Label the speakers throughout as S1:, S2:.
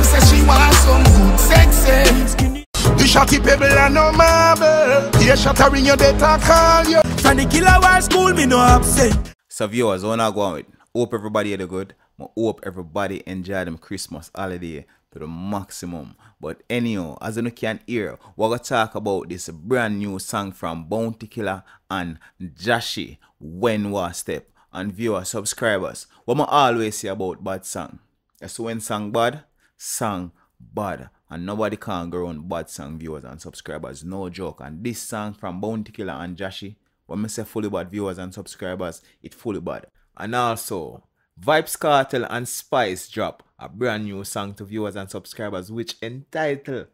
S1: them say she want some good sexy. The pebble and no marble. Here shattering your data call you. From the killer war school, me no upset. So viewers, when I go hope everybody had a good. I hope everybody enjoyed them Christmas holiday to the maximum. But anyhow, as you can hear, we're going to talk about this brand new song from Bounty Killer and Jashi, When War Step. And viewers, subscribers, what I always say about bad song. That's when song bad, song bad and nobody can go on bad song viewers and subscribers. No joke. And this song from Bounty Killer and Jashi, when I say fully bad viewers and subscribers, it fully bad. And also, Vibes Cartel and Spice drop a brand new song to viewers and subscribers which entitled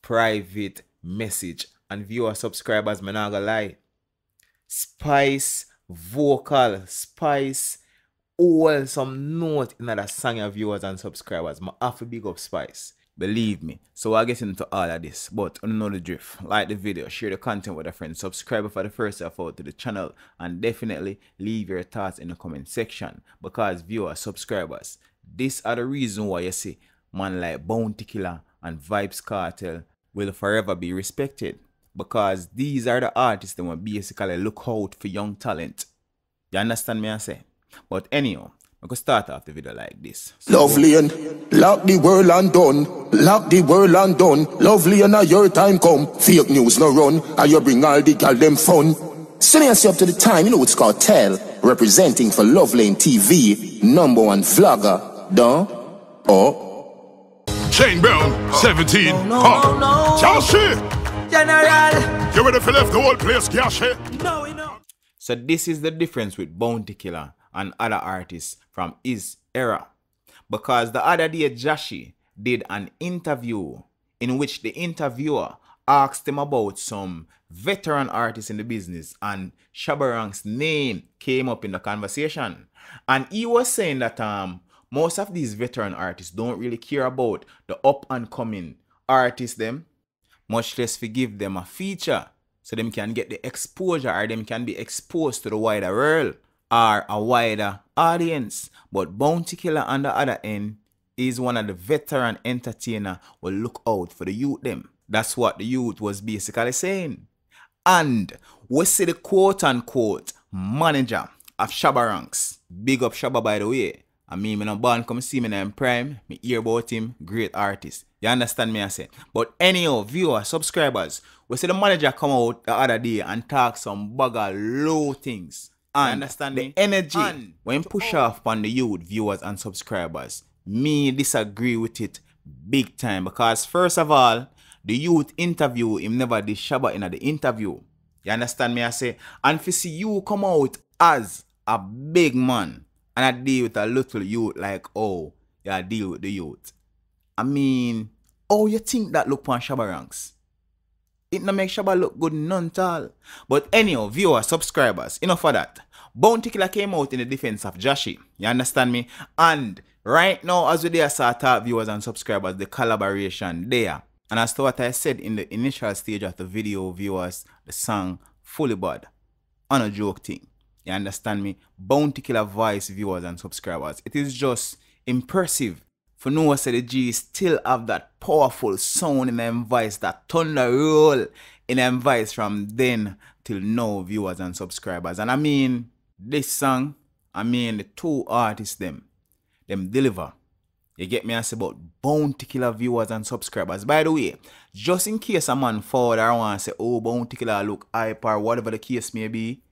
S1: Private Message. And viewer subscribers, i not lie. Spice vocal, Spice some note in that song of viewers and subscribers. My half big up spice. Believe me. So I'll get into all of this. But on another drift, like the video, share the content with a friend, subscribe for the first effort to the channel, and definitely leave your thoughts in the comment section. Because viewers, subscribers, these are the reason why you see man like Bounty Killer and Vibes Cartel will forever be respected. Because these are the artists that will basically look out for young talent. You understand me I say? But anyhow, I could start off the video like this. So Lovely and lock the world and done. Lock the world and done. Lovely and now your time come. Fake news no run. And you bring all the gal them fun. us up to the time, you know it's tell. Representing for Lovely and TV, number one vlogger. Done. Oh. Shane Brown, 17. Oh, no, oh. no, no. General. You ready for left the whole place, Gashi? No, we know. So this is the difference with Bounty Killer and other artists from his era. Because the other day, Joshi did an interview in which the interviewer asked him about some veteran artists in the business, and Shabarang's name came up in the conversation. And he was saying that um, most of these veteran artists don't really care about the up and coming artists them, much less forgive give them a feature so them can get the exposure or them can be exposed to the wider world are a wider audience. But Bounty Killer on the other end is one of the veteran entertainer will look out for the youth them. That's what the youth was basically saying. And we see the quote unquote manager of Shabba Ranks. Big up Shaba by the way. I mean, me no born come see me now in prime. Me hear about him, great artist. You understand me I say? But anyhow, viewers, subscribers, we see the manager come out the other day and talk some bugger low things and understanding the energy and when push off on the youth viewers and subscribers me disagree with it big time because first of all the youth interview him never did shabba in the interview you understand me i say and for see you come out as a big man and i deal with a little youth like oh yeah I deal with the youth i mean oh you think that look on shabba ranks it no make Shaba look good none all. But anyhow, viewers, subscribers, enough for that. Bounty Killer came out in the defense of Joshi. You understand me? And right now, as we there start viewers and subscribers, the collaboration there. And as to what I said in the initial stage of the video, viewers, the song fully bad. On a joke thing. You understand me? Bounty Killer voice, viewers and subscribers. It is just impressive for Noah said the G still have that powerful sound in them voice, that thunder roll in them voice from then till now, viewers and subscribers. And I mean this song, I mean the two artists them, them deliver. You get me? ask about bounty killer viewers and subscribers. By the way, just in case a man forward around and say, oh, bounty killer look hyper, whatever the case may be,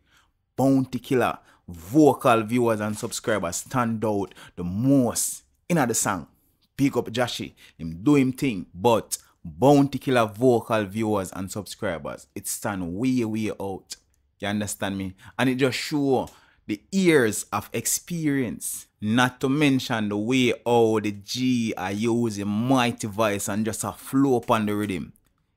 S1: bounty killer vocal viewers and subscribers stand out the most in the song big up Joshy. Him do him thing. But bounty killer vocal viewers and subscribers, it stand way, way out. You understand me? And it just show the years of experience. Not to mention the way all the G I use a mighty voice and just a flow up on the rhythm.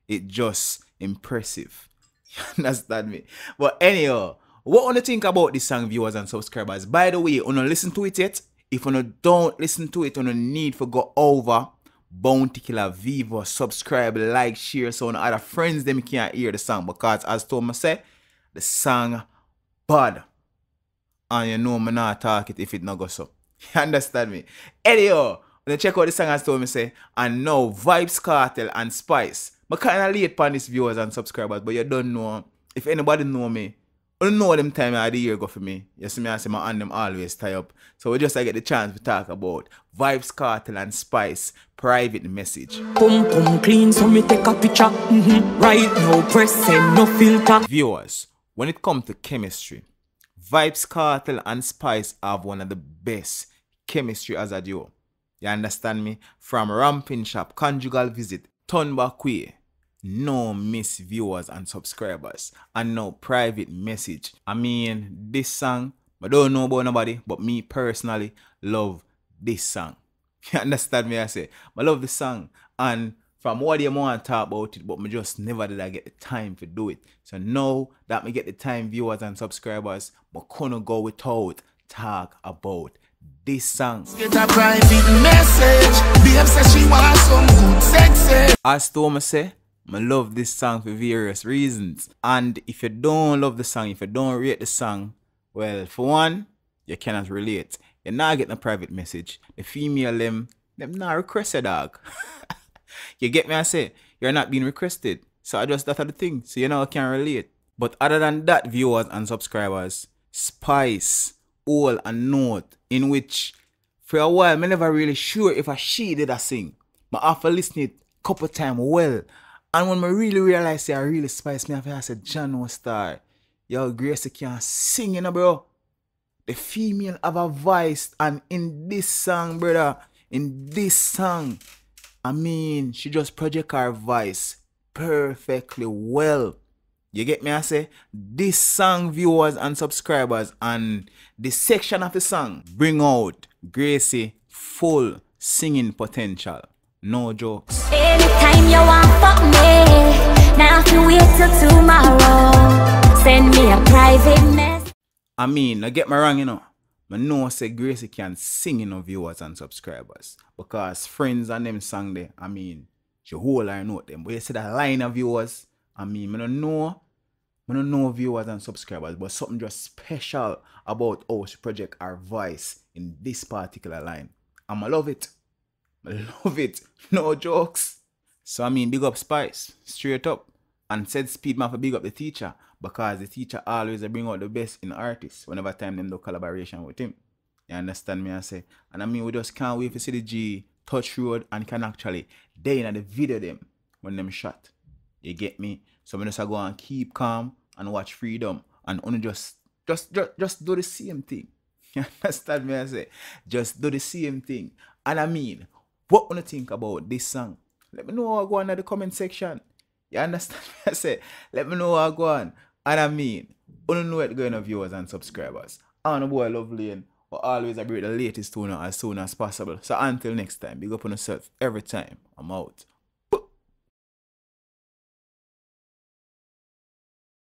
S1: It just impressive. You understand me? But anyhow, what do you think about this song, viewers and subscribers? By the way, wanna listen to it yet? if you don't listen to it, you need to go over Bounty Killer Viva, subscribe, like, share, so on other friends them can't hear the song because as Thomas said, the song bad. And you know me not talk it if it not go so. You understand me? Anyhow, when you check out the song as Thomas say, and now Vibes Cartel and Spice. I kinda late upon viewers and subscribers, but you don't know. If anybody know me, I don't know what them time of the year go for me. You see me, I say my hand them always tie up. So we just I get the chance to talk about Vibes Cartel and Spice private message. Come, come clean, so me take a picture. Mm-hmm. Right now, press and no filter. Viewers, when it comes to chemistry, Vibes Cartel and Spice have one of the best chemistry as a duo. You understand me? From Ramping Shop, Conjugal Visit, Tonba Queer no miss viewers and subscribers and no private message. I mean, this song, I don't know about nobody, but me personally love this song. You understand me? I say, I love this song. And from what you want to talk about it, but me just never did I get the time to do it. So now that me get the time, viewers and subscribers, but couldn't go without talk about this song. Get a private message. says she wants some good sex. Eh? As to say, I love this song for various reasons. And if you don't love the song, if you don't rate the song, well, for one, you cannot relate. You're not getting a private message. The female limb them not requested dog. you get me? I say, you're not being requested. So I just, that other thing. So you know, I can relate. But other than that, viewers and subscribers, Spice, All and Note, in which for a while, I am never really sure if a she did a sing. But after listening a couple time well and when I really realized I really spice me, I said, John no star. y'all." Gracie can sing, you know, bro. The female have a voice. And in this song, brother, in this song, I mean, she just project her voice perfectly well. You get me? I say this song viewers and subscribers and the section of the song bring out Gracie full singing potential. No jokes. Anytime you want fuck I mean, now get me wrong, you know. I know say Gracie can sing you know viewers and subscribers. Because friends and them sang there, I mean, she whole I know them. But you see that line of viewers, I mean, I don't know. I don't know viewers and subscribers, but something just special about how she project our voice in this particular line. And I love it. I love it. No jokes. So I mean, big up Spice. Straight up. And said speed man for big up the teacher because the teacher always bring out the best in artists whenever time them do collaboration with him. You understand me? I say. And I mean we just can't wait to see the G touch road and can actually they in the video them when them shot. You get me? So we just go and keep calm and watch freedom and only just just just, just do the same thing. You understand me? I say just do the same thing. And I mean, what wanna think about this song? Let me know go in the comment section. You understand I say? Let me know how I go on. And I mean, not know what going on viewers and subscribers. And boy lovely and We always I bring the latest tune out as soon as possible. So until next time, big up on yourself every time. I'm out.